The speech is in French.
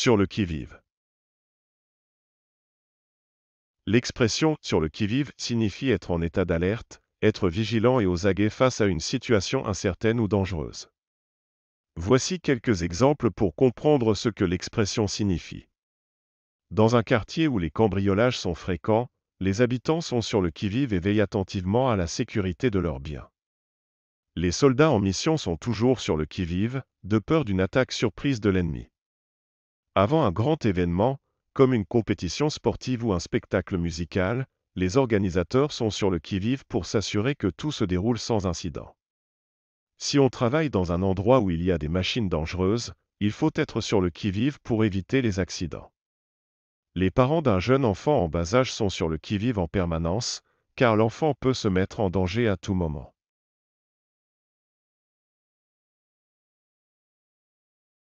sur le qui-vive. L'expression sur le qui-vive signifie être en état d'alerte, être vigilant et aux aguets face à une situation incertaine ou dangereuse. Voici quelques exemples pour comprendre ce que l'expression signifie. Dans un quartier où les cambriolages sont fréquents, les habitants sont sur le qui-vive et veillent attentivement à la sécurité de leurs biens. Les soldats en mission sont toujours sur le qui-vive, de peur d'une attaque surprise de l'ennemi. Avant un grand événement, comme une compétition sportive ou un spectacle musical, les organisateurs sont sur le qui-vive pour s'assurer que tout se déroule sans incident. Si on travaille dans un endroit où il y a des machines dangereuses, il faut être sur le qui-vive pour éviter les accidents. Les parents d'un jeune enfant en bas âge sont sur le qui-vive en permanence, car l'enfant peut se mettre en danger à tout moment.